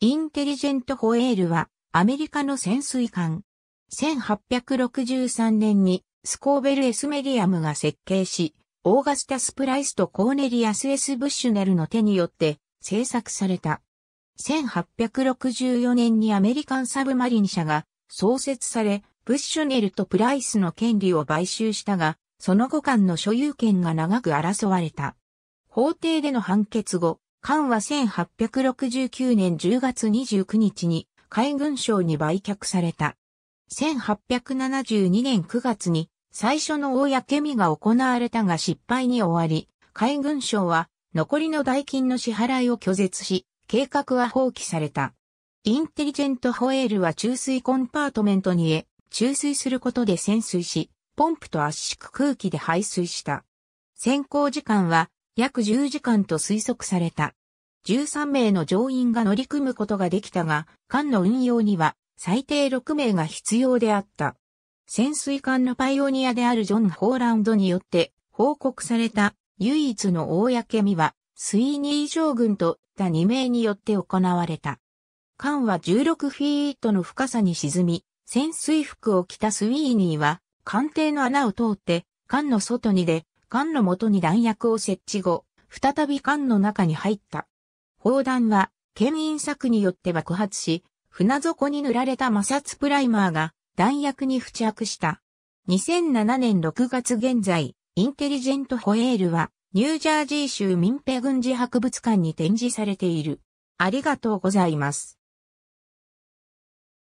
インテリジェントホエールはアメリカの潜水艦。1863年にスコーベル・エスメディアムが設計し、オーガスタス・プライスとコーネリアス・エス・ブッシュネルの手によって製作された。1864年にアメリカンサブマリン社が創設され、ブッシュネルとプライスの権利を買収したが、その後間の所有権が長く争われた。法廷での判決後、艦は1869年10月29日に海軍省に売却された。1872年9月に最初の大見けみが行われたが失敗に終わり、海軍省は残りの代金の支払いを拒絶し、計画は放棄された。インテリジェントホエールは注水コンパートメントにへ注水することで潜水し、ポンプと圧縮空気で排水した。潜行時間は約10時間と推測された。13名の乗員が乗り組むことができたが、艦の運用には最低6名が必要であった。潜水艦のパイオニアであるジョン・ホーランドによって報告された唯一の公みは、スイーニー将軍とた2名によって行われた。艦は16フィートの深さに沈み、潜水服を着たスイーニーは、艦艇の穴を通って、艦の外に出、艦の元に弾薬を設置後、再び艦の中に入った。砲弾は、牽引策によって爆発し、船底に塗られた摩擦プライマーが弾薬に付着した。2007年6月現在、インテリジェントホエールは、ニュージャージー州民兵軍事博物館に展示されている。ありがとうございます。